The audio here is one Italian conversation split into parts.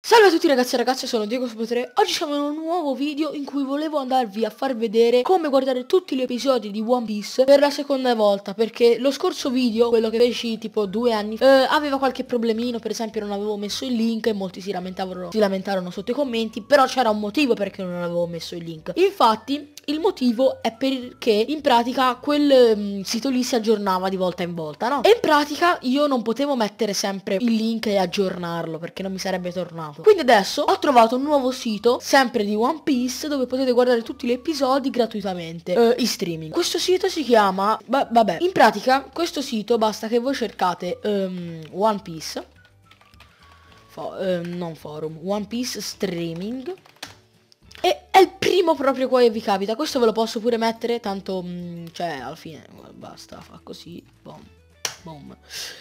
Salve a tutti ragazzi e ragazze, sono Diego Spotre. Oggi siamo in un nuovo video in cui volevo andarvi a far vedere come guardare tutti gli episodi di One Piece per la seconda volta, perché lo scorso video, quello che feci tipo due anni fa, eh, aveva qualche problemino, per esempio non avevo messo il link e molti si lamentavano, si lamentarono sotto i commenti, però c'era un motivo perché non avevo messo il link. Infatti, il motivo è perché in pratica quel mh, mm, sito lì si aggiornava di volta in volta, no? E in pratica io non potevo mettere sempre il link e aggiornarlo perché non mi sarebbe tornato aggiornato. Esatto. Quindi adesso ho trovato un nuovo sito, sempre di One Piece, dove potete guardare tutti gli episodi gratuitamente, eh, in streaming. Questo sito si chiama, va vabbè, in pratica questo sito basta che voi cercate um, One Piece, fo um, non forum, One Piece streaming, e è il primo proprio qua che vi capita, questo ve lo posso pure mettere, tanto, mh, mm, cioè, alla fine, basta, fa così, boom. Boom.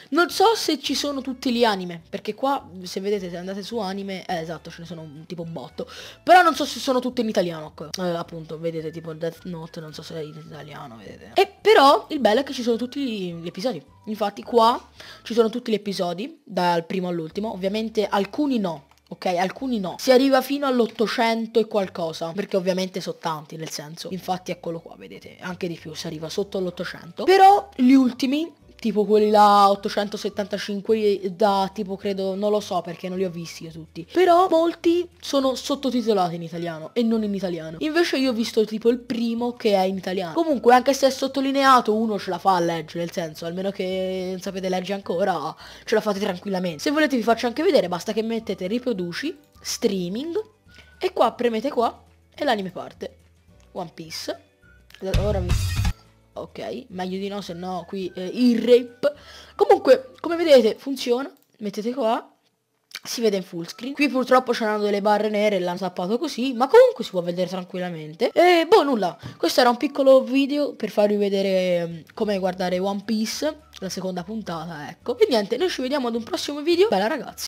Non so se ci sono tutti gli anime, perché qua se vedete se andate su anime, eh esatto, ce ne sono un, tipo un botto. Però non so se sono tutti in italiano, ecco. eh, appunto, vedete tipo Death Note, non so se è in italiano, vedete. E però il bello è che ci sono tutti gli episodi. Infatti qua ci sono tutti gli episodi, dal primo all'ultimo, ovviamente alcuni no, Ok, alcuni no. Si arriva fino all'800 e qualcosa, perché ovviamente sono tanti nel senso. Infatti eccolo qua, vedete, anche di più, si arriva sotto all'800. Però gli ultimi tipo quelli là 875 da tipo credo non lo so perché non li ho visti io tutti però molti sono sottotitolati in italiano e non in italiano invece io ho visto tipo il primo che è in italiano comunque anche se è sottolineato uno ce la fa a leggere nel senso almeno che non sapete leggere ancora ce la fate tranquillamente se volete vi faccio anche vedere basta che mettete riproduci streaming e qua premete qua e l'anime parte One Piece ora vi ok, meglio di no, se no qui eh, il rape. Comunque, come vedete, funziona, mettete qua, si vede in full screen. Qui purtroppo c'erano delle barre nere, l'hanno zappato così, ma comunque si può vedere tranquillamente. E boh, nulla, questo era un piccolo video per farvi vedere um, come guardare One Piece, la seconda puntata, ecco. E niente, noi ci vediamo ad un prossimo video, bella ragazzi.